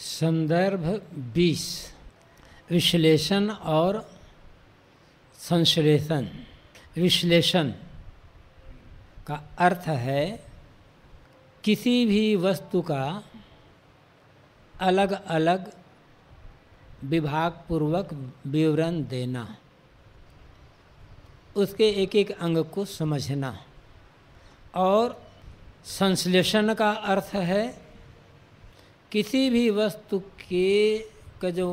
संदर्भ 20 विश्लेषण और संश्लेषण विश्लेषण का अर्थ है किसी भी वस्तु का अलग अलग विभाग पूर्वक विवरण देना उसके एक एक अंग को समझना और संश्लेषण का अर्थ है किसी भी वस्तु के का जो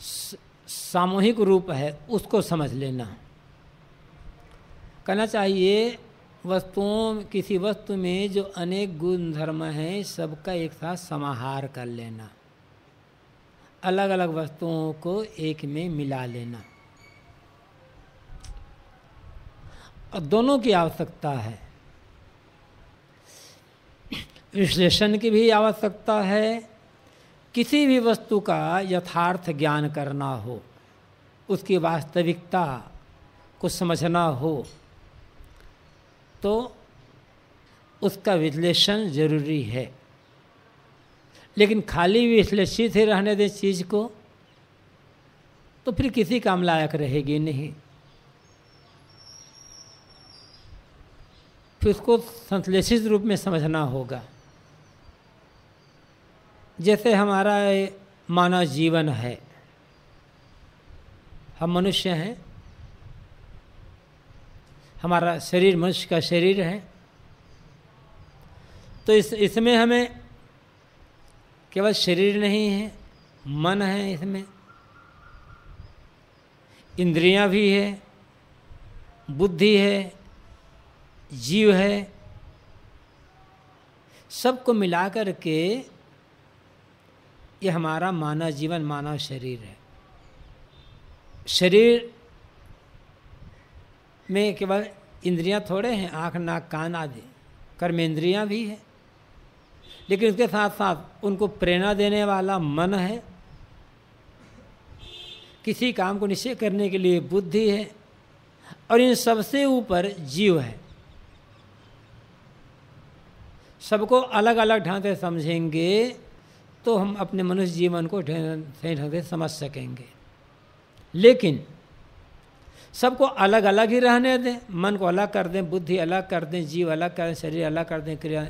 सामूहिक रूप है उसको समझ लेना कहना चाहिए वस्तुओं किसी वस्तु में जो अनेक गुण धर्म हैं सबका एक साथ समाहार कर लेना अलग अलग वस्तुओं को एक में मिला लेना और दोनों की आवश्यकता है विश्लेषण की भी आवश्यकता है किसी भी वस्तु का यथार्थ ज्ञान करना हो उसकी वास्तविकता को समझना हो तो उसका विश्लेषण जरूरी है लेकिन खाली विश्लेषित ही रहने दें चीज़ को तो फिर किसी काम लायक रहेगी नहीं फिर उसको संश्लेषित रूप में समझना होगा जैसे हमारा मानव जीवन है हम मनुष्य हैं हमारा शरीर मनुष्य का शरीर है तो इस इसमें हमें केवल शरीर नहीं है मन है इसमें इंद्रियां भी है बुद्धि है जीव है सबको मिला कर के ये हमारा मानव जीवन मानव शरीर है शरीर में केवल इंद्रियां थोड़े हैं आँख नाक कान आदि कर्मेंद्रियां भी हैं लेकिन उसके साथ साथ उनको प्रेरणा देने वाला मन है किसी काम को निश्चय करने के लिए बुद्धि है और इन सबसे ऊपर जीव है सबको अलग अलग ढांचे समझेंगे तो हम अपने मनुष्य जीवन को सही ढंग से समझ सकेंगे लेकिन सबको अलग अलग ही रहने दें मन को अलग कर दें बुद्धि अलग कर दें जीव अलग कर दें शरीर अलग कर दें क्रिया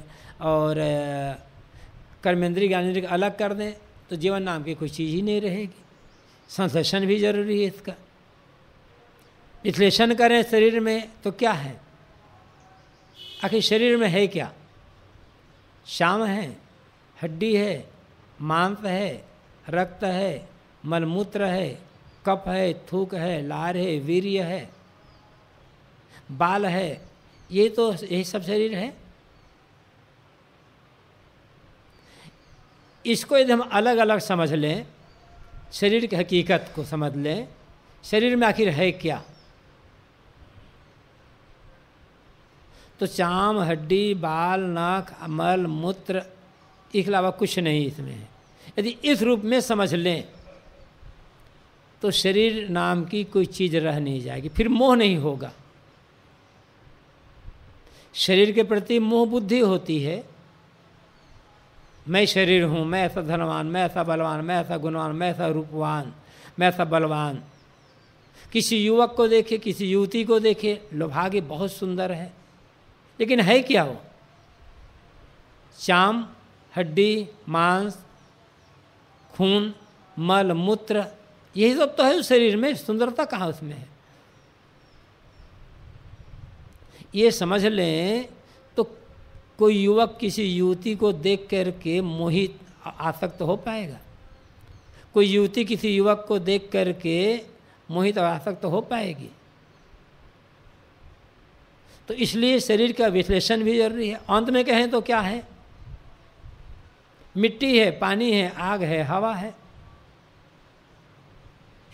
और कर्मेंद्रिय ज्ञानेन्द्रिय अलग कर दें तो जीवन नाम की कोई चीज़ ही नहीं रहेगी संश्लेषण भी जरूरी है इसका विश्लेषण करें शरीर में तो क्या है आखिर शरीर में है क्या श्याम है हड्डी है मांस है रक्त है मलमूत्र है कप है थूक है लार है वीर्य है बाल है ये तो यही सब शरीर है इसको यदि हम अलग अलग समझ लें शरीर की हकीकत को समझ लें शरीर में आखिर है क्या तो चाम हड्डी बाल नाक अमल मूत्र इसके अलावा कुछ नहीं इसमें है यदि इस रूप में समझ लें तो शरीर नाम की कोई चीज़ रह नहीं जाएगी फिर मोह नहीं होगा शरीर के प्रति मोह बुद्धि होती है मैं शरीर हूँ मैं ऐसा धनवान मैं ऐसा बलवान मैं ऐसा गुणवान मैं ऐसा रूपवान मैं ऐसा बलवान किसी युवक को देखे किसी युवती को देखे लोभाग्य बहुत सुंदर है लेकिन है क्या वो चाम हड्डी मांस खून मल मूत्र यही सब तो है उस शरीर में सुंदरता कहाँ उसमें है ये समझ लें तो कोई युवक किसी युवती को देख कर के मोहित आसक्त हो पाएगा कोई युवती किसी युवक को देख कर के मोहित और आसक्त हो पाएगी तो इसलिए शरीर का विश्लेषण भी जरूरी है अंत में कहें तो क्या है मिट्टी है पानी है आग है हवा है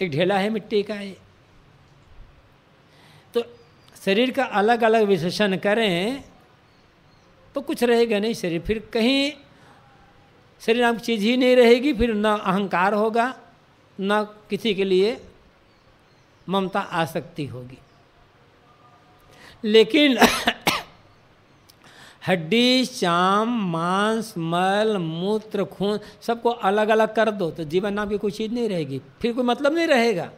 एक ढेला है मिट्टी का ये तो शरीर का अलग अलग विशेषण करें तो कुछ रहेगा नहीं शरीर फिर कहीं शरीर नाम चीज़ ही नहीं रहेगी फिर ना अहंकार होगा ना किसी के लिए ममता आसक्ति होगी लेकिन हड्डी शाम मांस मल मूत्र खून सबको अलग अलग कर दो तो जीवन नाम की कोई चीज़ नहीं रहेगी फिर कोई मतलब नहीं रहेगा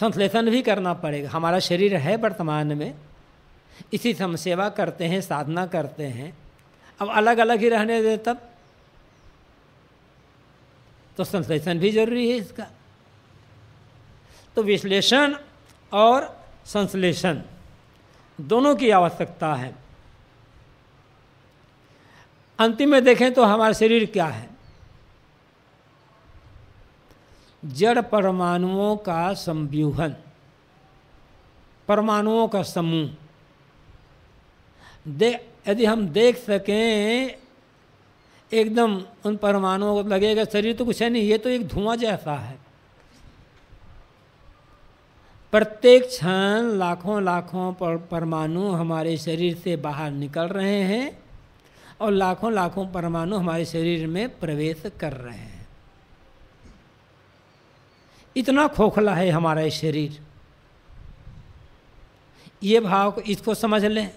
संश्लेषण भी करना पड़ेगा हमारा शरीर है वर्तमान में इसी से हम सेवा करते हैं साधना करते हैं अब अलग अलग ही रहने दे तब तो संश्लेषण भी जरूरी है इसका तो विश्लेषण और संश्लेषण दोनों की आवश्यकता है अंतिम में देखें तो हमारा शरीर क्या है जड़ परमाणुओं का संव्यूहन परमाणुओं का समूह दे यदि हम देख सकें एकदम उन परमाणुओं को लगेगा शरीर तो कुछ है नहीं ये तो एक धुआं जैसा है प्रत्येक क्षण लाखों लाखों पर परमाणु हमारे शरीर से बाहर निकल रहे हैं और लाखों लाखों परमाणु हमारे शरीर में प्रवेश कर रहे हैं इतना खोखला है हमारा शरीर ये भाव को इसको समझ लें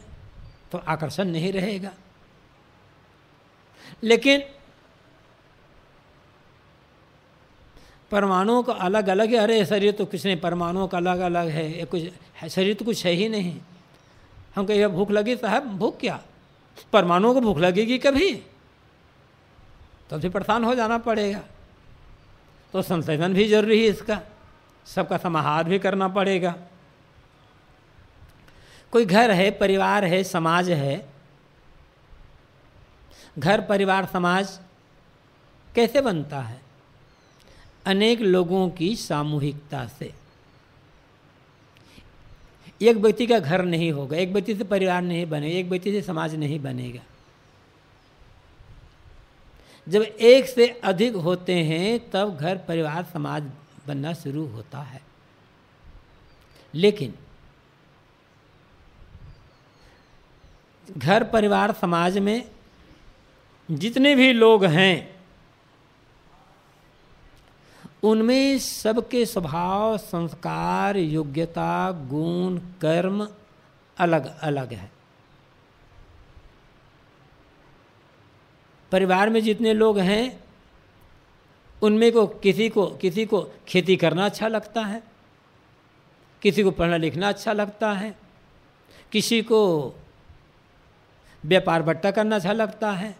तो आकर्षण नहीं रहेगा लेकिन परमाणुओं का अलग अलग है अरे शरीर तो कुछ नहीं परमाणुओं का अलग अलग है ये कुछ शरीर तो कुछ है ही नहीं हम कहिए भूख लगी साहब भूख क्या परमाणुओं को भूख लगेगी कभी तो से परेशान हो जाना पड़ेगा तो संशोधन भी जरूरी है इसका सबका समाहार भी करना पड़ेगा कोई घर है परिवार है समाज है घर परिवार समाज कैसे बनता है अनेक लोगों की सामूहिकता से एक व्यक्ति का घर नहीं होगा एक व्यक्ति से परिवार नहीं बनेगा एक व्यक्ति से समाज नहीं बनेगा जब एक से अधिक होते हैं तब घर परिवार समाज बनना शुरू होता है लेकिन घर परिवार समाज में जितने भी लोग हैं उनमें सबके स्वभाव संस्कार योग्यता गुण कर्म अलग अलग है परिवार में जितने लोग हैं उनमें को किसी को किसी को खेती करना अच्छा लगता है किसी को पढ़ना लिखना अच्छा लगता है किसी को व्यापार बट्टा करना अच्छा लगता है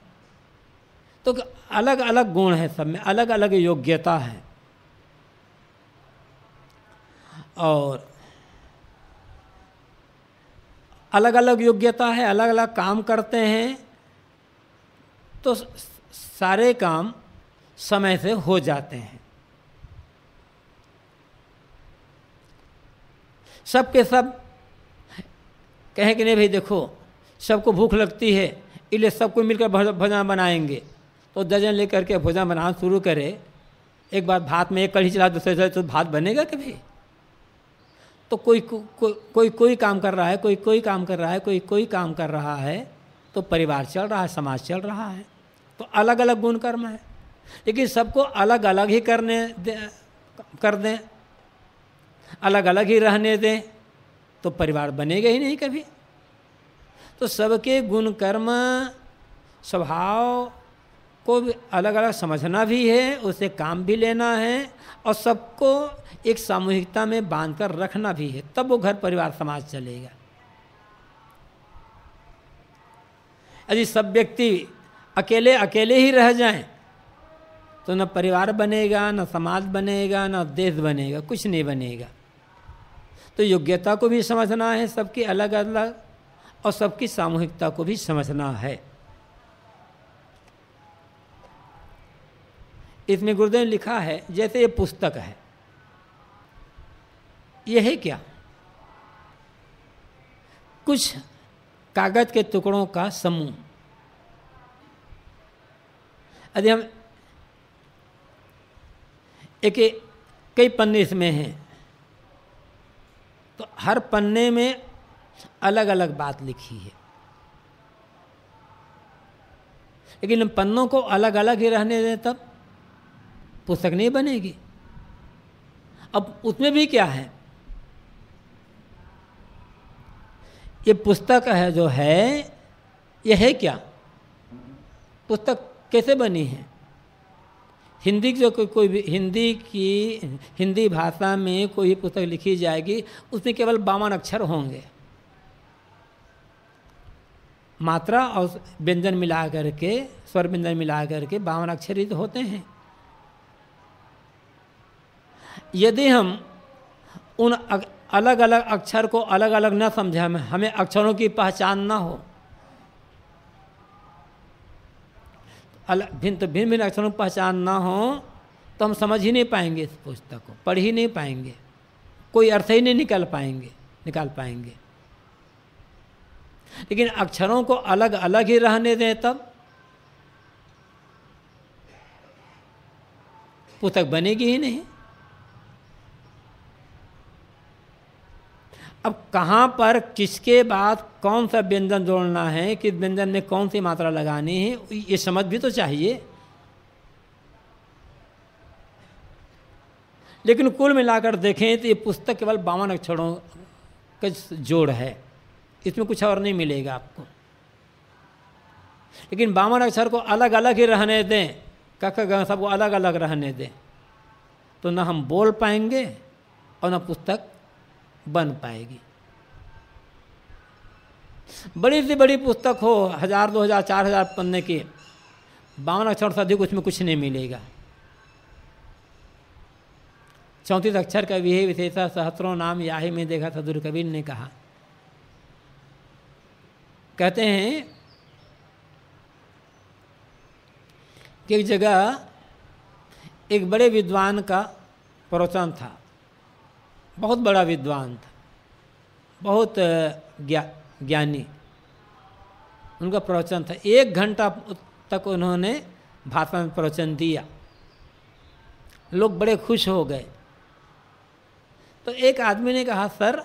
तो अलग अलग गुण है सब में अलग अलग योग्यता है और अलग अलग योग्यता है अलग अलग काम करते हैं तो सारे काम समय से हो जाते हैं सब के सब कहें कि नहीं भाई देखो सबको भूख लगती है इसलिए सबको मिलकर भोजन बनाएंगे तो दर्जन लेकर के भोजन बनाना शुरू करे एक बार भात में एक कढ़ी चला दूसरे तो भात बनेगा कभी तो कोई को, को, कोई कोई काम कर रहा है कोई कोई काम कर रहा है कोई कोई काम कर रहा है तो परिवार चल रहा है समाज चल रहा है तो अलग अलग गुण कर्म है लेकिन सबको अलग अलग ही करने दे, कर दें अलग अलग ही रहने दें तो परिवार बनेगा ही नहीं कभी तो सबके गुण कर्म स्वभाव को अलग अलग समझना भी है उसे काम भी लेना है और सबको एक सामूहिकता में बांध कर रखना भी है तब वो घर परिवार समाज चलेगा यदि सब व्यक्ति अकेले अकेले ही रह जाएं तो न परिवार बनेगा न समाज बनेगा न देश बनेगा कुछ नहीं बनेगा तो योग्यता को भी समझना है सबकी अलग अलग और सबकी सामूहिकता को भी समझना है इसमें गुरुदेव ने लिखा है जैसे ये पुस्तक है यह है क्या कुछ कागज के टुकड़ों का समूह यदि हम एक कई पन्ने इसमें हैं तो हर पन्ने में अलग अलग बात लिखी है लेकिन पन्नों को अलग अलग ही रहने दें तब पुस्तक नहीं बनेगी अब उसमें भी क्या है ये पुस्तक है जो है यह है क्या पुस्तक कैसे बनी है हिंदी जो कोई कोई भी हिंदी की हिंदी भाषा में कोई पुस्तक लिखी जाएगी उसमें केवल बावन अक्षर होंगे मात्रा और व्यंजन मिला करके स्वर व्यंजन मिला करके बावन अक्षर ही तो होते हैं यदि हम उन अलग अलग अक्षर को अलग अलग न समझें हमें हमें अक्षरों की पहचान ना हो अलग भिन्न तो भिन्न भिन्न अक्षरों की पहचान ना हो तो हम समझ ही नहीं पाएंगे इस पुस्तक को पढ़ ही नहीं पाएंगे कोई अर्थ ही नहीं निकाल पाएंगे निकाल पाएंगे लेकिन अक्षरों को अलग अलग ही रहने दें तब पुस्तक बनेगी ही नहीं अब कहाँ पर किसके बाद कौन सा व्यंजन जोड़ना है किस व्यंजन में कौन सी मात्रा लगानी है ये समझ भी तो चाहिए लेकिन कुल मिलाकर देखें तो ये पुस्तक केवल बावन अक्षरों का जोड़ है इसमें कुछ और नहीं मिलेगा आपको लेकिन बावन अक्षर को अलग अलग ही रहने दें कख सबको अलग अलग रहने दें तो ना हम बोल पाएंगे और ना पुस्तक बन पाएगी बड़ी से बड़ी पुस्तक हो हजार दो हजार चार हजार पन्ने की बावन अक्षर से अधिक उसमें कुछ नहीं मिलेगा चौंतीस अक्षर का भी विशेषा सहस्त्रों नाम याही में देखा था कबीर ने कहा कहते हैं कि एक जगह एक बड़े विद्वान का प्रवचन था बहुत बड़ा विद्वान था बहुत ज्ञा ज्ञानी उनका प्रवचन था एक घंटा तक उन्होंने भाषा में प्रवचन दिया लोग बड़े खुश हो गए तो एक आदमी ने कहा सर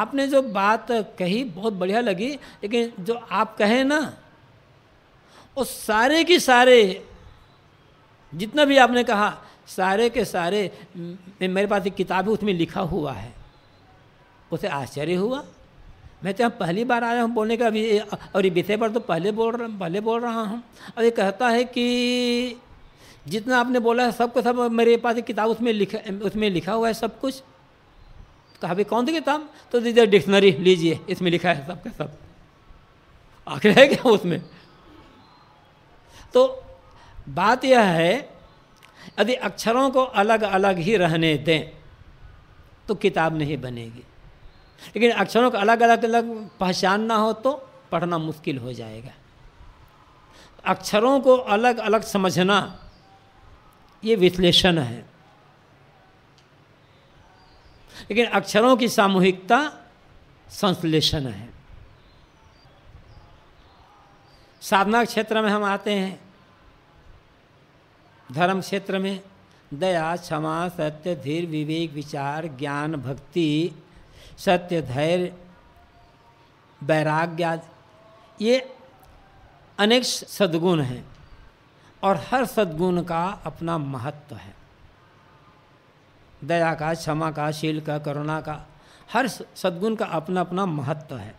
आपने जो बात कही बहुत बढ़िया लगी लेकिन जो आप कहे ना वो सारे की सारे जितना भी आपने कहा सारे के सारे मेरे पास एक किताब है उसमें लिखा हुआ है उसे आश्चर्य हुआ मैं तो पहली बार आया हूँ बोलने का अभी और ये विषय पर तो पहले बोल रहा पहले बोल रहा हूँ अब ये कहता है कि जितना आपने बोला है सबको सब मेरे पास एक किताब उसमें लिखा उसमें लिखा हुआ है सब कुछ कहा भी कौन सी किताब तो दीजिए डिक्शनरी लीजिए इसमें लिखा है सबका सब। आखिर है क्या उसमें तो बात यह है यदि अक्षरों को अलग अलग ही रहने दें तो किताब नहीं बनेगी लेकिन अक्षरों को अलग अलग अलग पहचानना हो तो पढ़ना मुश्किल हो जाएगा अक्षरों को अलग अलग समझना ये विश्लेषण है लेकिन अक्षरों की सामूहिकता संश्लेषण है साधना क्षेत्र में हम आते हैं धर्म क्षेत्र में दया क्षमा सत्य धीर विवेक विचार ज्ञान भक्ति सत्य धैर्य वैराग्य ये अनेक सद्गुण हैं और हर सद्गुण का अपना महत्व है दया का क्षमा का शील का करुणा का हर सद्गुण का अपना अपना महत्व है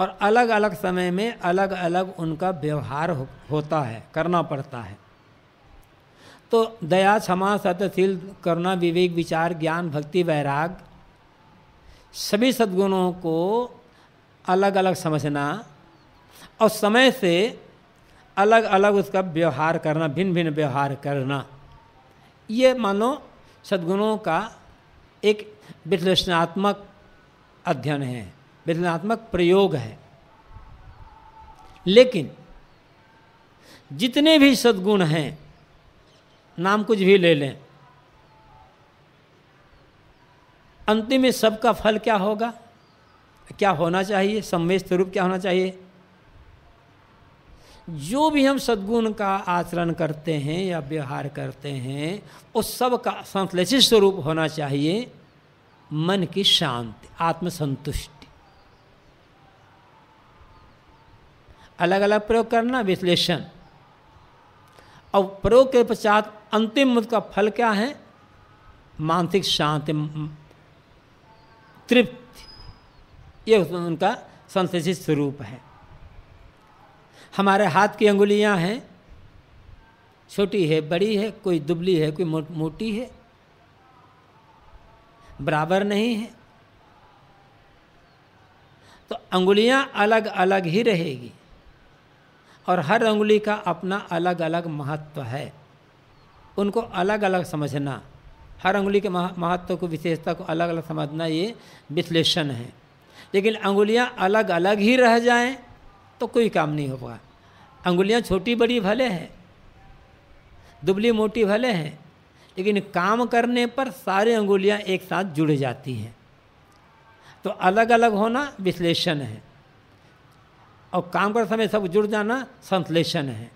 और अलग अलग समय में अलग अलग उनका व्यवहार हो, होता है करना पड़ता है तो दया क्षमा सत्यशील करुणा विवेक विचार ज्ञान भक्ति वैराग सभी सद्गुणों को अलग अलग समझना और समय से अलग अलग उसका व्यवहार करना भिन्न भिन्न व्यवहार करना ये मानो सद्गुणों का एक विश्लेषणात्मक अध्ययन है वेदनात्मक प्रयोग है लेकिन जितने भी सद्गुण हैं नाम कुछ भी ले लें अंतिम में सबका फल क्या होगा क्या होना चाहिए सम्मेश स्वरूप क्या होना चाहिए जो भी हम सद्गुण का आचरण करते हैं या व्यवहार करते हैं वो सब का संश्लेषित स्वरूप होना चाहिए मन की शांति आत्मसंतुष्ट अलग अलग प्रयोग करना विश्लेषण और प्रयोग के पश्चात अंतिम मुद का फल क्या है मानसिक शांति तृप्ति ये उनका संश्लेषित स्वरूप है हमारे हाथ की अंगुलियां हैं छोटी है बड़ी है कोई दुबली है कोई मोटी है बराबर नहीं है तो अंगुलियां अलग अलग ही रहेगी और हर उंगुली का अपना अलग अलग महत्व है उनको अलग अलग समझना हर अंगुली के महत्व को विशेषता को अलग अलग समझना ये विश्लेषण है लेकिन अंगुलियाँ अलग अलग ही रह जाएं तो कोई काम नहीं होगा अंगुलियाँ छोटी बड़ी भले हैं दुबली मोटी भले हैं लेकिन काम करने पर सारे अंगुलियाँ एक साथ जुड़ जाती हैं तो अलग अलग होना विश्लेषण है और काम करते समय सब जुड़ जाना संश्लेषण है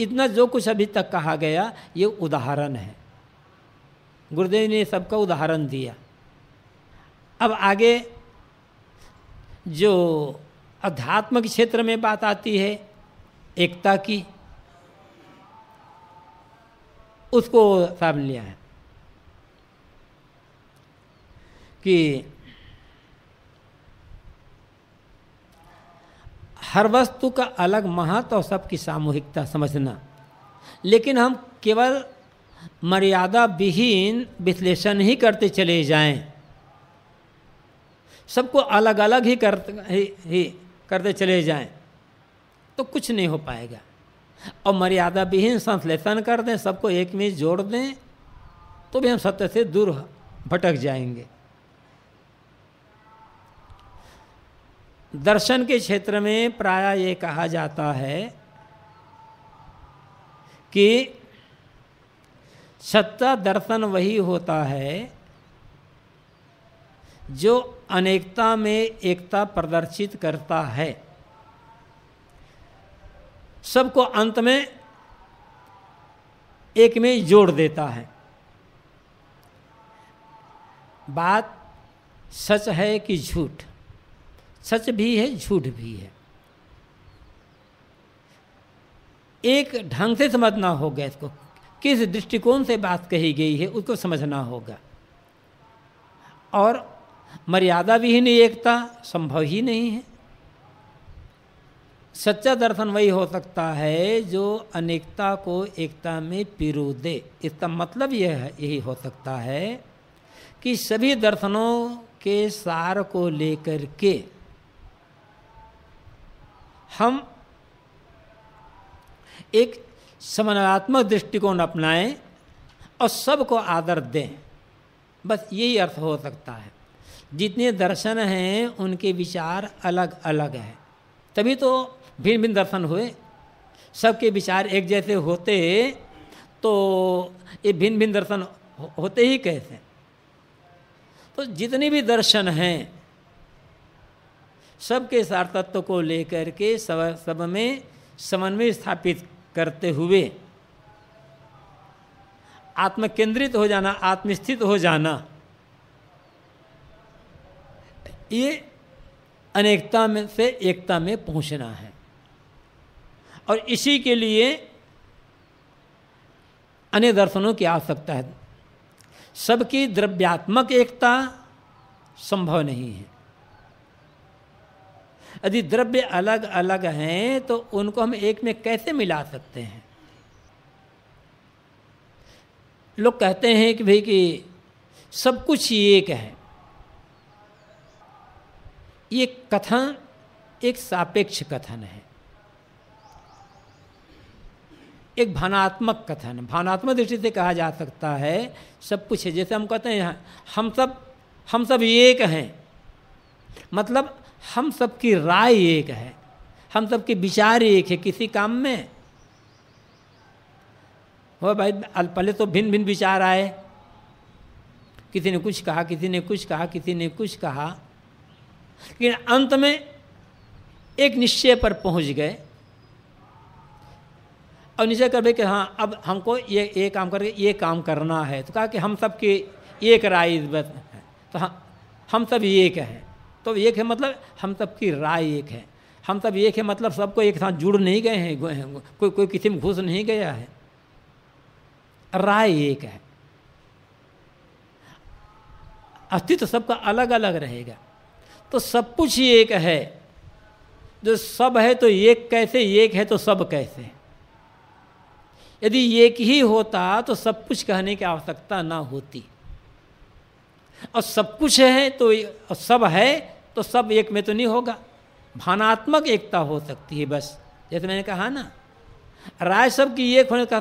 इतना जो कुछ अभी तक कहा गया ये उदाहरण है गुरुदेव ने सबका उदाहरण दिया अब आगे जो अध्यात्म के क्षेत्र में बात आती है एकता की उसको सामने लिया है कि हर वस्तु का अलग महत्व और सबकी सामूहिकता समझना लेकिन हम केवल मर्यादा विहीन विश्लेषण ही करते चले जाएं सबको अलग अलग ही कर ही, ही करते चले जाएं तो कुछ नहीं हो पाएगा और मर्यादा विहीन संश्लेषण कर दें सबको एक में जोड़ दें तो भी हम सत्य से दूर भटक जाएंगे दर्शन के क्षेत्र में प्राय ये कहा जाता है कि सत्ता दर्शन वही होता है जो अनेकता में एकता प्रदर्शित करता है सबको अंत में एक में जोड़ देता है बात सच है कि झूठ सच भी है झूठ भी है एक ढंग से समझना होगा इसको किस दृष्टिकोण से बात कही गई है उसको समझना होगा और मर्यादा विहीन एकता संभव ही नहीं है सच्चा दर्शन वही हो सकता है जो अनेकता को एकता में पिरो दे इसका मतलब यह है यही हो सकता है कि सभी दर्शनों के सार को लेकर के हम एक समानात्मक दृष्टिकोण अपनाएं और सबको आदर दें बस यही अर्थ हो सकता है जितने दर्शन हैं उनके विचार अलग अलग हैं तभी तो भिन्न भिन्न दर्शन हुए सबके विचार एक जैसे होते तो ये भिन्न भिन्न दर्शन होते ही कैसे तो जितने भी दर्शन हैं सबके सारतत्व को लेकर के सब सब में समन्वय स्थापित करते हुए आत्मकेंद्रित हो जाना आत्मस्थित हो जाना ये अनेकता में से एकता में पहुंचना है और इसी के लिए अन्य दर्शनों की आवश्यकता है सबकी द्रव्यात्मक एकता संभव नहीं है यदि द्रव्य अलग अलग हैं तो उनको हम एक में कैसे मिला सकते हैं लोग कहते हैं कि भाई कि सब कुछ एक है ये कथन एक सापेक्ष कथन है एक भानात्मक कथन भावनात्मक दृष्टि से कहा जा सकता है सब कुछ है जैसे हम कहते हैं हम सब हम सब एक हैं मतलब हम सबकी राय एक है हम सबके विचार एक है किसी काम में हो भाई पहले तो भिन्न भिन्न विचार आए किसी ने कुछ कहा किसी ने कुछ कहा किसी ने कुछ कहा लेकिन अंत में एक निश्चय पर पहुंच गए और निश्चय कर कि हाँ अब हमको ये ये काम करके ये काम करना है तो कहा कि हम सब की एक राय बस है तो हम हम सब एक हैं तो एक है मतलब हम सब की राय एक है हम सब एक है मतलब सबको एक साथ जुड़ नहीं गए हैं कोई कोई किसी में घुस नहीं गया है राय एक है अस्तित्व सबका अलग अलग रहेगा तो सब कुछ एक है जो सब है तो एक कैसे एक है तो सब कैसे यदि एक ही होता तो सब कुछ कहने की आवश्यकता ना होती और सब कुछ है तो सब है तो सब एक में तो नहीं होगा भावनात्मक एकता हो सकती है बस जैसे मैंने कहा ना राय सब की एक होने का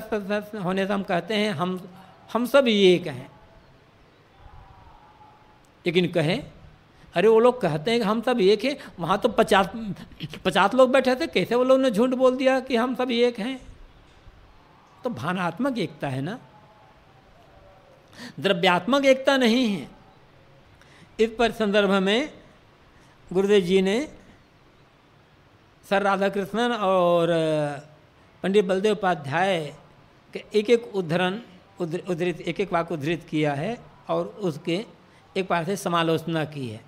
होने से हम कहते हैं हम हम सब एक हैं लेकिन कहें अरे वो लोग कहते हैं कि हम सब एक हैं वहाँ तो पचास पचास लोग बैठे थे कैसे वो लोग ने झूठ बोल दिया कि हम सब एक हैं तो भावनात्मक एकता है ना द्रव्यात्मक एकता नहीं है इस पर संदर्भ में गुरुदेव जी ने सर राधा कृष्णन और पंडित बलदेव उपाध्याय के एक एक उद्धरण उद्धृत एक एक वाक्य उद्धृत किया है और उसके एक पार से समालोचना की है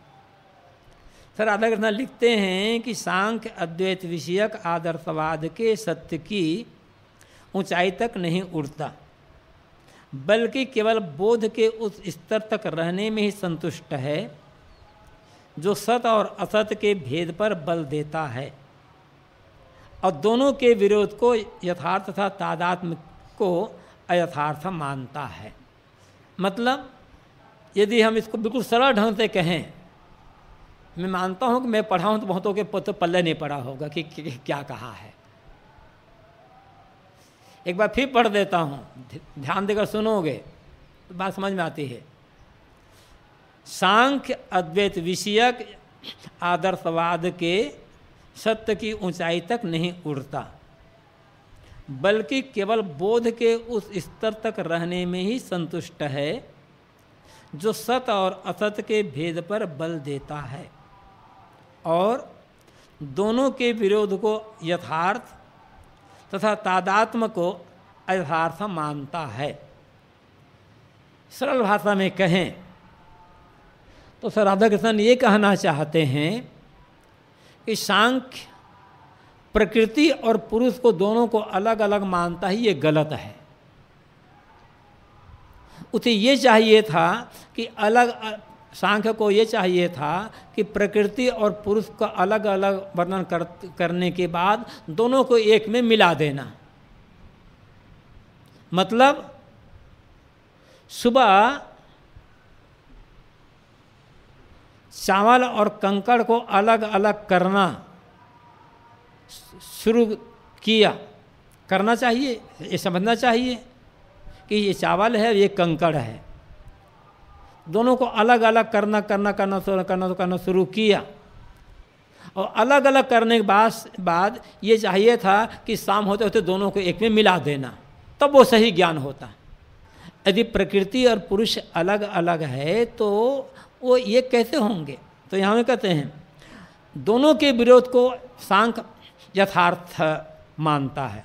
सर राधा कृष्णन लिखते हैं कि सांख्य अद्वैत विषयक आदर्शवाद के सत्य की ऊंचाई तक नहीं उड़ता बल्कि केवल बोध के उस स्तर तक रहने में ही संतुष्ट है जो सत और असत के भेद पर बल देता है और दोनों के विरोध को यथार्थ तथा तादात्म को अयथार्थ मानता है मतलब यदि हम इसको बिल्कुल सरल ढंग से कहें मैं मानता हूँ कि मैं पढ़ा हूँ तो बहुतों के पत्र पल्ले नहीं पढ़ा होगा कि क्या कहा है एक बार फिर पढ़ देता हूँ ध्यान देकर सुनोगे तो बात समझ में आती है सांख्य अद्वैत विषयक आदर्शवाद के सत्य की ऊंचाई तक नहीं उड़ता बल्कि केवल बोध के उस स्तर तक रहने में ही संतुष्ट है जो सत और असत के भेद पर बल देता है और दोनों के विरोध को यथार्थ तथा तादात्म को यथार्थ मानता है सरल भाषा में कहें तो सर राधा कृष्णन ये कहना चाहते हैं कि सांख्य प्रकृति और पुरुष को दोनों को अलग अलग मानता है ये गलत है उसे ये चाहिए था कि अलग सांख्य को ये चाहिए था कि प्रकृति और पुरुष का अलग अलग वर्णन कर, करने के बाद दोनों को एक में मिला देना मतलब सुबह चावल और कंकड़ को अलग अलग करना शुरू किया करना चाहिए ये समझना चाहिए कि ये चावल है ये कंकड़ है दोनों को अलग अलग करना करना करना तो करना तो करना शुरू किया और अलग अलग करने के बाद बाद ये चाहिए था कि शाम होते होते दोनों को एक में मिला देना तब वो सही ज्ञान होता यदि प्रकृति और पुरुष अलग अलग है तो वो ये कैसे होंगे तो यहाँ कहते हैं दोनों के विरोध को सांख यथार्थ मानता है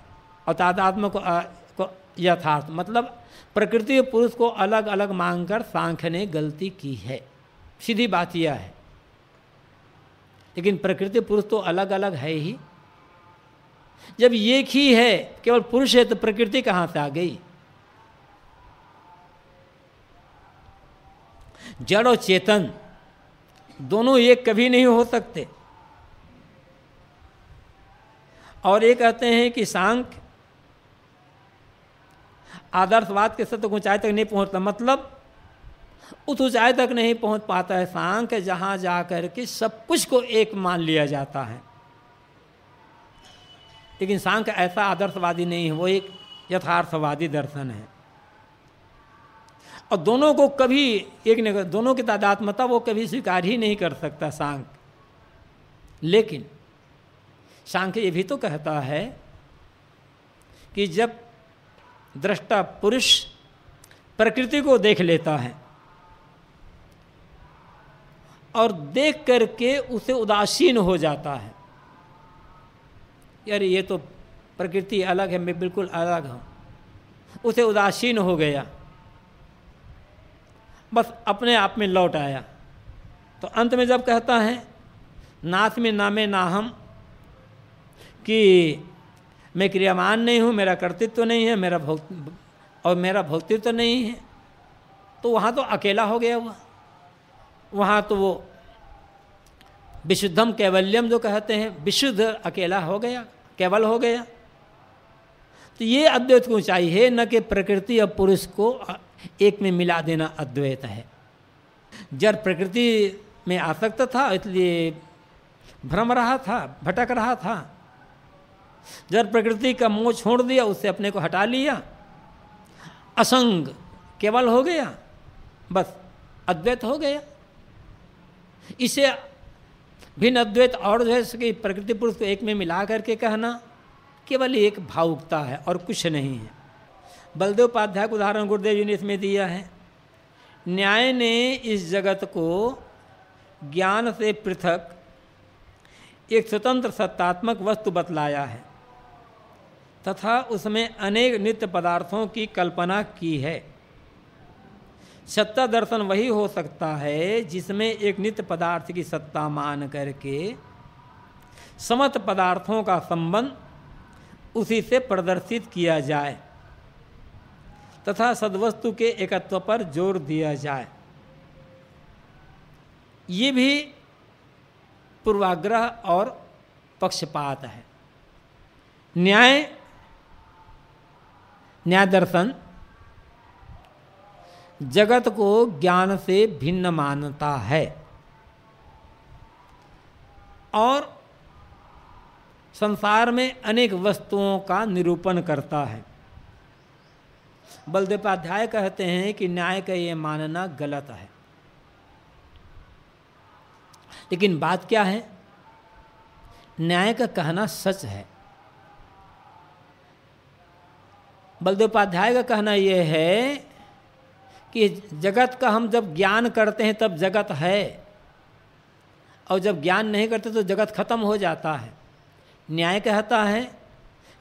और तादात्मा को, को यथार्थ मतलब प्रकृति और पुरुष को अलग अलग मानकर सांख ने गलती की है सीधी बात यह है लेकिन प्रकृति पुरुष तो अलग अलग है ही जब एक ही है केवल पुरुष है तो प्रकृति कहाँ से आ गई जड़ और चेतन दोनों एक कभी नहीं हो सकते और ये कहते हैं कि सांक आदर्शवाद के सत्य ऊंचाई तक नहीं पहुंचता मतलब उस ऊंचाई तक नहीं पहुंच पाता है सांख जहां जाकर के सब कुछ को एक मान लिया जाता है लेकिन सांख ऐसा आदर्शवादी नहीं है वो एक यथार्थवादी दर्शन है और दोनों को कभी एक ने दोनों की तादात्मता वो कभी स्वीकार ही नहीं कर सकता सांख लेकिन सांख ये भी तो कहता है कि जब दृष्टा पुरुष प्रकृति को देख लेता है और देख करके उसे उदासीन हो जाता है यार ये तो प्रकृति अलग है मैं बिल्कुल अलग हूँ उसे उदासीन हो गया बस अपने आप में लौट आया तो अंत में जब कहता है नाथ में नामे नाहम कि मैं क्रियामान नहीं हूँ मेरा कर्तृत्व तो नहीं है मेरा भौत और मेरा भौतित्व तो नहीं है तो वहाँ तो अकेला हो गया हुआ वहाँ तो वो विशुद्धम कैवल्यम जो कहते हैं विशुद्ध अकेला हो गया केवल हो गया तो ये अद्वैत को ऊंचाई है न कि प्रकृति और पुरुष को एक में मिला देना अद्वैत है जड़ प्रकृति में आसक्त था इसलिए भ्रम रहा था भटक रहा था जड़ प्रकृति का मोह छोड़ दिया उससे अपने को हटा लिया असंग केवल हो गया बस अद्वैत हो गया इसे भिन्न अद्वैत और जो है प्रकृति पुरुष को एक में मिला करके कहना केवल एक भावुकता है और कुछ नहीं है बलदेव उपाध्याय का उदाहरण गुरुदेव जी ने इसमें दिया है न्याय ने इस जगत को ज्ञान से पृथक एक स्वतंत्र सत्तात्मक वस्तु बतलाया है तथा उसमें अनेक नित्य पदार्थों की कल्पना की है सत्ता दर्शन वही हो सकता है जिसमें एक नित्य पदार्थ की सत्ता मान करके समत पदार्थों का संबंध उसी से प्रदर्शित किया जाए तथा सद्वस्तु के एकत्व पर जोर दिया जाए ये भी पूर्वाग्रह और पक्षपात है न्याय न्याय दर्शन जगत को ज्ञान से भिन्न मानता है और संसार में अनेक वस्तुओं का निरूपण करता है बलदेपाध्याय कहते हैं कि न्याय का ये मानना गलत है लेकिन बात क्या है न्याय का कहना सच है बलदेपाध्याय का कहना यह है कि जगत का हम जब ज्ञान करते हैं तब जगत है और जब ज्ञान नहीं करते तो जगत खत्म हो जाता है न्याय कहता है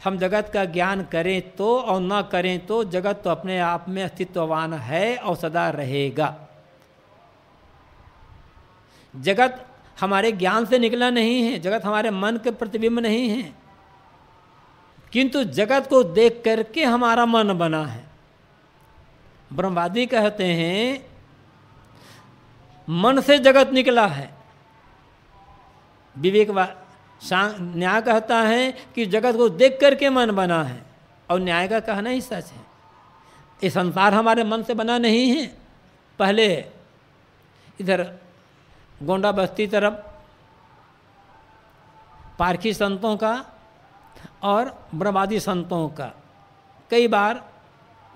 हम जगत का ज्ञान करें तो और ना करें तो जगत तो अपने आप में अस्तित्ववान है और सदा रहेगा जगत हमारे ज्ञान से निकला नहीं है जगत हमारे मन के प्रतिबिंब नहीं है किंतु जगत को देख करके हमारा मन बना है ब्रह्मवादी कहते हैं मन से जगत निकला है विवेकवाद न्याय कहता है कि जगत को देख करके मन बना है और न्याय का कहना ही सच है ये संसार हमारे मन से बना नहीं है पहले इधर गोंडा बस्ती तरफ पारखी संतों का और ब्रह्मादी संतों का कई बार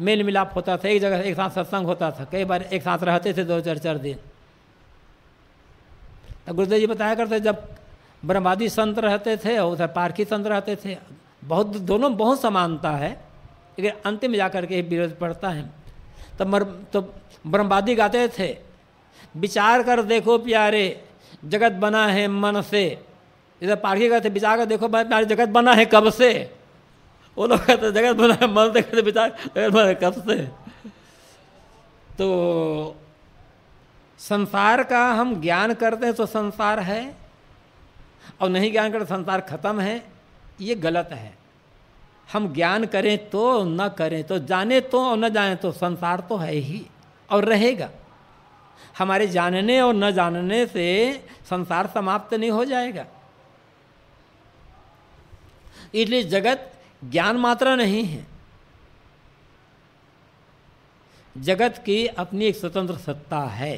मेल मिलाप होता था एक जगह एक साथ सत्संग होता था कई बार एक साथ रहते थे दो चार चार दिन तो गुरुदेव जी बताया करते जब ब्रह्मवादी संत रहते थे और उधर पारखी संत रहते थे बहुत दोनों बहुत समानता है लेकिन अंतिम में जा कर के विरोध पड़ता है तो मर तो ब्रह्मवादी गाते थे विचार कर देखो प्यारे जगत बना है मन से इधर पारखी कहते विचार कर देखो प्यारे जगत बना है कब से वो लोग कहते जगत बना है मन देखते विचार जगत बना है कब से तो संसार का हम ज्ञान करते हैं तो संसार है और नहीं ज्ञान करें संसार खत्म है ये गलत है हम ज्ञान करें तो न करें तो जाने तो और न जाने तो संसार तो है ही और रहेगा हमारे जानने और न जानने से संसार समाप्त नहीं हो जाएगा इसलिए जगत ज्ञान मात्रा नहीं है जगत की अपनी एक स्वतंत्र सत्ता है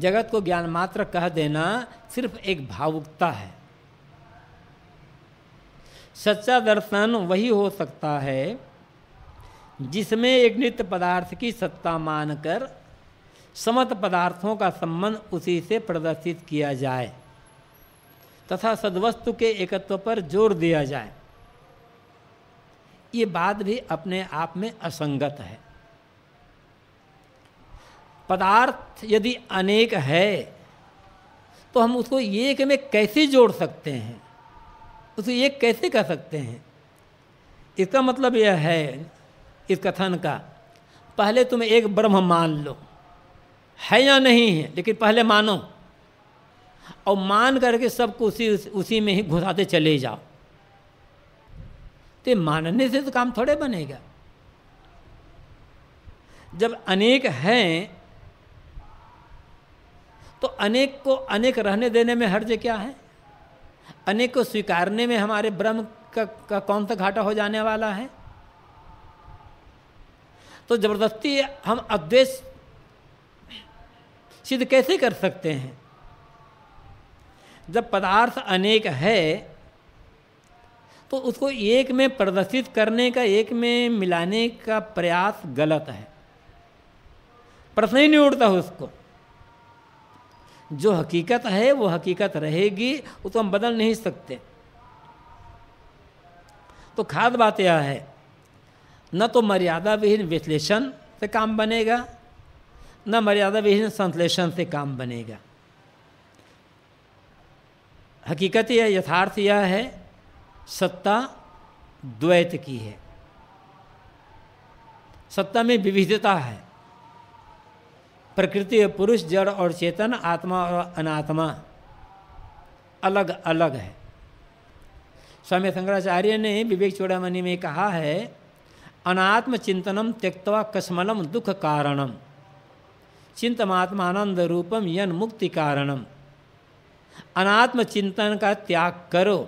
जगत को ज्ञान मात्र कह देना सिर्फ एक भावुकता है सच्चा दर्शन वही हो सकता है जिसमें एक नित्य पदार्थ की सत्ता मानकर समत पदार्थों का संबंध उसी से प्रदर्शित किया जाए तथा सद्वस्तु के एकत्व पर जोर दिया जाए ये बात भी अपने आप में असंगत है पदार्थ यदि अनेक है तो हम उसको एक में कैसे जोड़ सकते हैं उसको एक कैसे कह सकते हैं इसका मतलब यह है इस कथन का पहले तुम एक ब्रह्म मान लो है या नहीं है लेकिन पहले मानो और मान करके सबको उसी उसी में ही घुसाते चले जाओ तो मानने से तो काम थोड़े बनेगा जब अनेक हैं तो अनेक को अनेक रहने देने में हर्ज क्या है अनेक को स्वीकारने में हमारे ब्रह्म का, का कौन सा घाटा हो जाने वाला है तो जबरदस्ती हम अद्वेष सिद्ध कैसे कर सकते हैं जब पदार्थ अनेक है तो उसको एक में प्रदर्शित करने का एक में मिलाने का प्रयास गलत है प्रश्न ही नहीं उठता उसको जो हकीकत है वो हकीकत रहेगी वो तो हम बदल नहीं सकते तो खाद बात यह है न तो मर्यादा विहीन विश्लेषण से काम बनेगा न मर्यादा विहीन संश्लेषण से काम बनेगा हकीकत यह यथार्थ यह है सत्ता द्वैत की है सत्ता में विविधता है प्रकृति पुरुष जड़ और चेतन आत्मा और अनात्मा अलग अलग है स्वामी शंकराचार्य ने विवेक चोड़ामणि में कहा है अनात्म चिंतनम त्यक्तवा कसमलम दुख कारणम चिंतमात्मानंद रूपम यन मुक्ति कारणम अनात्म चिंतन का त्याग करो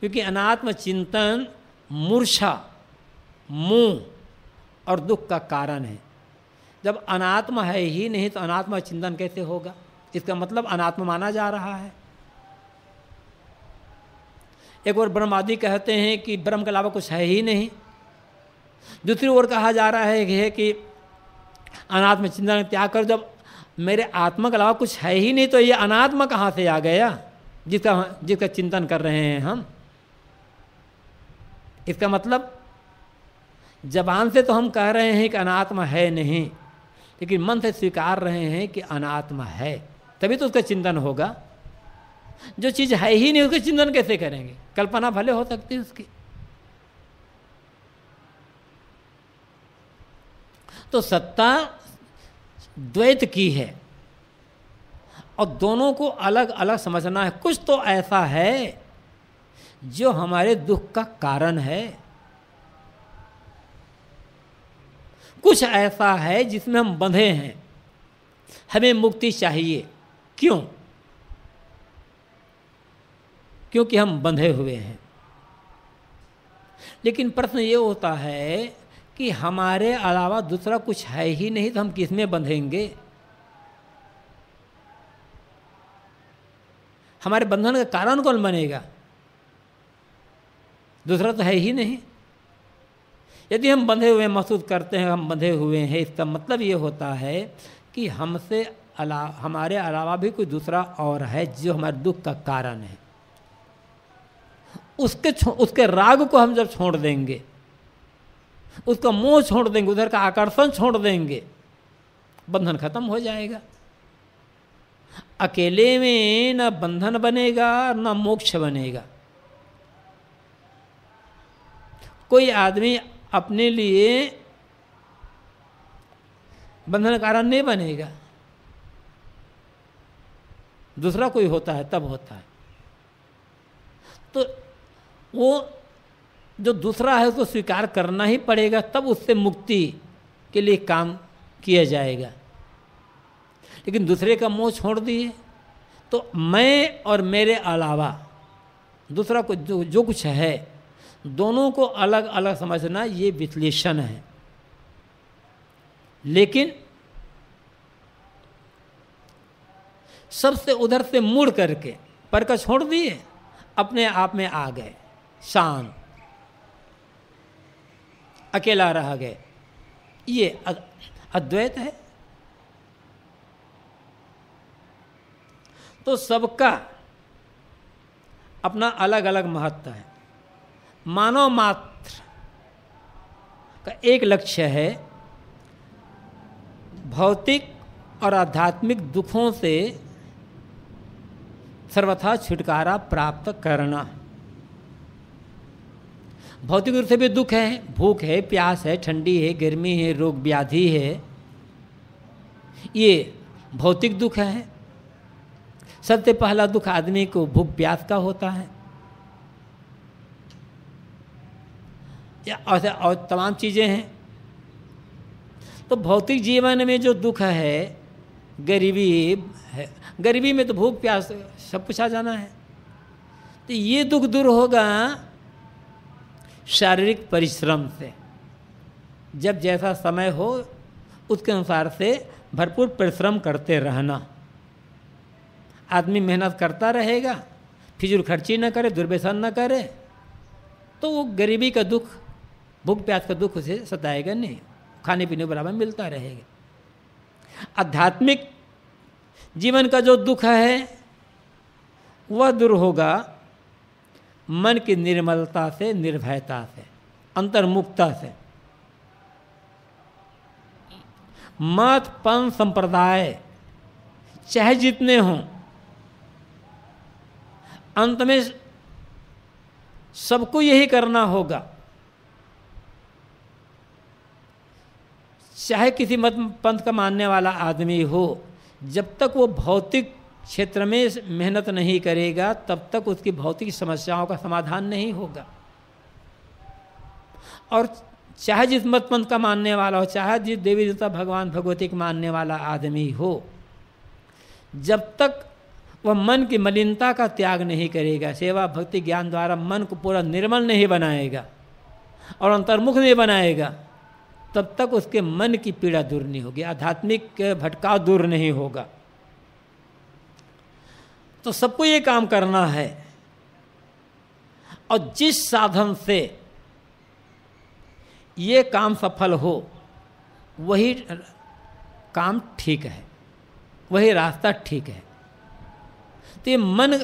क्योंकि अनात्म चिंतन मूर्छा मुँह और दुख का कारण है जब अनात्म है ही नहीं तो अनात्म चिंतन कैसे होगा इसका मतलब अनात्म माना जा रहा है एक और ब्रह्म आदि कहते हैं कि ब्रह्म के अलावा कुछ है ही नहीं दूसरी ओर कहा जा रहा है कि अनात्म चिंतन त्याग कर जब मेरे आत्मा के अलावा कुछ है ही नहीं तो ये अनात्मा कहाँ से आ गया जिसका जिसका चिंतन कर रहे हैं हम इसका मतलब जबान से तो हम कह रहे हैं कि अनात्मा है नहीं लेकिन मन से स्वीकार रहे हैं कि अनात्मा है तभी तो उसका चिंतन होगा जो चीज़ है ही नहीं उसके चिंतन कैसे करेंगे कल्पना भले हो सकती है उसकी तो सत्ता द्वैत की है और दोनों को अलग अलग समझना है कुछ तो ऐसा है जो हमारे दुख का कारण है कुछ ऐसा है जिसमें हम बंधे हैं हमें मुक्ति चाहिए क्यों क्योंकि हम बंधे हुए हैं लेकिन प्रश्न ये होता है कि हमारे अलावा दूसरा कुछ है ही नहीं तो हम किस में बंधेंगे हमारे बंधन का कारण कौन बनेगा दूसरा तो है ही नहीं यदि हम बंधे हुए महसूस करते हैं हम बंधे हुए हैं इसका मतलब ये होता है कि हमसे अला हमारे अलावा भी कोई दूसरा और है जो हमारे दुख का कारण है उसके उसके राग को हम जब छोड़ देंगे उसका मोह छोड़ देंगे उधर का आकर्षण छोड़ देंगे बंधन खत्म हो जाएगा अकेले में न बंधन बनेगा ना मोक्ष बनेगा कोई आदमी अपने लिए बंधन कारण नहीं बनेगा दूसरा कोई होता है तब होता है तो वो जो दूसरा है उसको स्वीकार करना ही पड़ेगा तब उससे मुक्ति के लिए काम किया जाएगा लेकिन दूसरे का मोह छोड़ दिए तो मैं और मेरे अलावा दूसरा को जो जो कुछ है दोनों को अलग अलग समझना ये विश्लेषण है लेकिन सबसे उधर से मुड़ करके पर का छोड़ दिए अपने आप में आ गए शान अकेला रह गए ये अद्वैत है तो सबका अपना अलग अलग महत्व है मानव मात्र का एक लक्ष्य है भौतिक और आध्यात्मिक दुखों से सर्वथा छुटकारा प्राप्त करना भौतिक रूप से भी दुख है भूख है प्यास है ठंडी है गर्मी है रोग व्याधि है ये भौतिक दुख है सबसे पहला दुख आदमी को भूख प्यास का होता है और, और तमाम चीज़ें हैं तो भौतिक जीवन में जो दुख है गरीबी है गरीबी में तो भूख प्यास सब कुछ आ जाना है तो ये दुख दूर होगा शारीरिक परिश्रम से जब जैसा समय हो उसके अनुसार से भरपूर परिश्रम करते रहना आदमी मेहनत करता रहेगा फिजूल खर्ची ना करे दुर्व्यसन ना करे तो वो गरीबी का दुख भूख प्यास का दुख उसे सताएगा नहीं खाने पीने बराबर मिलता रहेगा आध्यात्मिक जीवन का जो दुख है वह दूर होगा मन की निर्मलता से निर्भयता से अंतर्मुखता से मत पन संप्रदाय चाहे जितने हों अंत में सबको यही करना होगा चाहे किसी मत पंथ का मानने वाला आदमी हो जब तक वो भौतिक क्षेत्र में मेहनत नहीं करेगा तब तक उसकी भौतिक समस्याओं का समाधान नहीं होगा और चाहे जिस मत पंथ का मानने वाला हो चाहे जिस देवी देवता भगवान भगवती का मानने वाला आदमी हो जब तक वह मन की मलिनता का त्याग नहीं करेगा सेवा भक्ति ज्ञान द्वारा मन को पूरा निर्मल नहीं बनाएगा और अंतर्मुख नहीं बनाएगा तब तक उसके मन की पीड़ा दूर नहीं होगी आध्यात्मिक भटकाव दूर नहीं होगा तो सबको ये काम करना है और जिस साधन से ये काम सफल हो वही काम ठीक है वही रास्ता ठीक है तो ये मन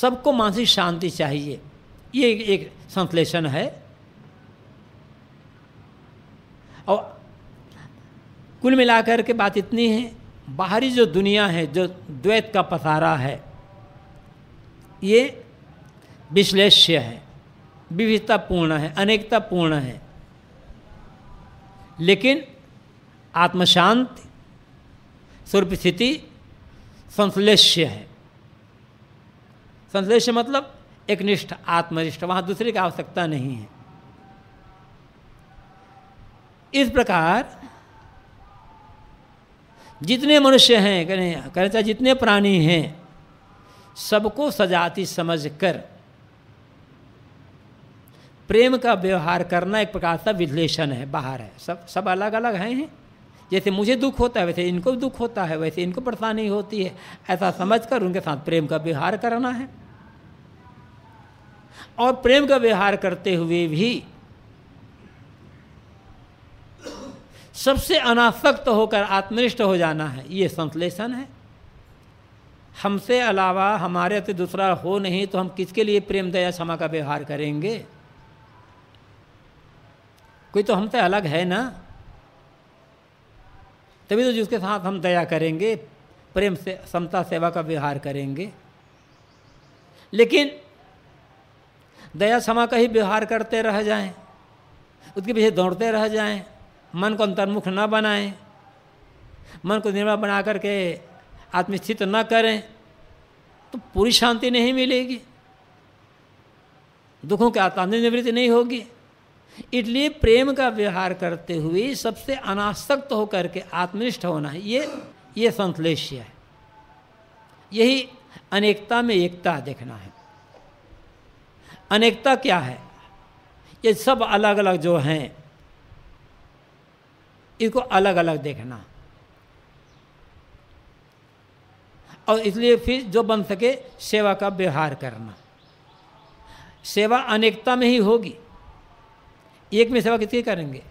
सबको मानसिक शांति चाहिए ये एक संश्लेषण है और कुल मिलाकर के बात इतनी है बाहरी जो दुनिया है जो द्वैत का पसारा है ये विश्लेष्य है विविधतापूर्ण है अनेकतापूर्ण है लेकिन आत्मशांति स्वरूप स्थिति संश्लेष्य है संश्लेष्य मतलब एक निष्ठ आत्मनिष्ठ वहाँ दूसरे की आवश्यकता नहीं है इस प्रकार जितने मनुष्य हैं कहने कहने चाहे जितने प्राणी हैं सबको सजाती समझकर प्रेम का व्यवहार करना एक प्रकार का विश्लेषण है बाहर है सब सब अलग अलग हैं है। जैसे मुझे दुख होता है वैसे इनको भी दुख होता है वैसे इनको परेशानी होती है ऐसा समझकर उनके साथ प्रेम का व्यवहार करना है और प्रेम का व्यवहार करते हुए भी सबसे अनासक्त होकर आत्मनिष्ठ हो जाना है ये संश्लेषण है हमसे अलावा हमारे अति दूसरा हो नहीं तो हम किसके लिए प्रेम दया क्षमा का व्यवहार करेंगे कोई तो हमसे अलग है ना तभी तो जिसके साथ हम दया करेंगे प्रेम से समता सेवा का व्यवहार करेंगे लेकिन दया क्षमा का ही व्यवहार करते रह जाएं उसके पीछे दौड़ते रह जाएं मन को अंतर्मुख न बनाएं मन को निर्मल बना करके आत्मस्थित न करें तो पूरी शांति नहीं मिलेगी दुखों के आत्मांतर निवृत्ति नहीं होगी इसलिए प्रेम का व्यवहार करते हुए सबसे अनासक्त होकर के आत्मनिष्ठ होना है ये ये संश्लेष्य है यही अनेकता में एकता देखना है अनेकता क्या है ये सब अलग अलग जो हैं इसको अलग अलग देखना और इसलिए फिर जो बन सके सेवा का व्यवहार करना सेवा अनेकता में ही होगी एक में सेवा किसकी करेंगे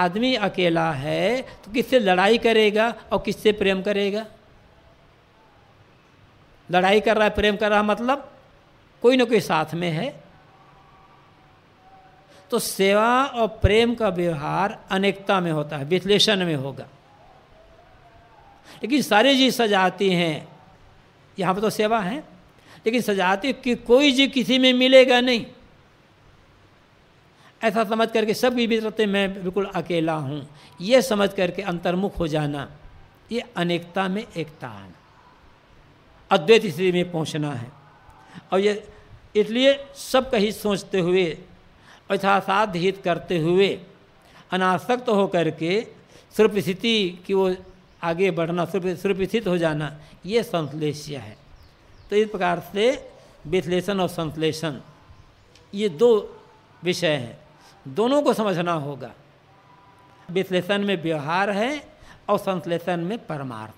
आदमी अकेला है तो किससे लड़ाई करेगा और किससे प्रेम करेगा लड़ाई कर रहा है प्रेम कर रहा है मतलब कोई ना कोई साथ में है तो सेवा और प्रेम का व्यवहार अनेकता में होता है विश्लेषण में होगा लेकिन सारे जी सजाती हैं यहाँ पर तो सेवा है लेकिन सजाती कि कोई जी किसी में मिलेगा नहीं ऐसा समझ करके सब विविधते मैं बिल्कुल अकेला हूँ ये समझ करके अंतर्मुख हो जाना ये अनेकता में एकता आना अद्वैत स्थिति में पहुँचना है और ये इसलिए सब कहीं सोचते हुए अर्थासाध्य हित करते हुए अनासक्त होकर के सुरपस्थिति की वो आगे बढ़ना सुरपस्थित हो जाना ये संश्लेष्य है तो इस प्रकार से विश्लेषण और संश्लेषण ये दो विषय हैं दोनों को समझना होगा विश्लेषण में व्यवहार है और संश्लेषण में परमार्थ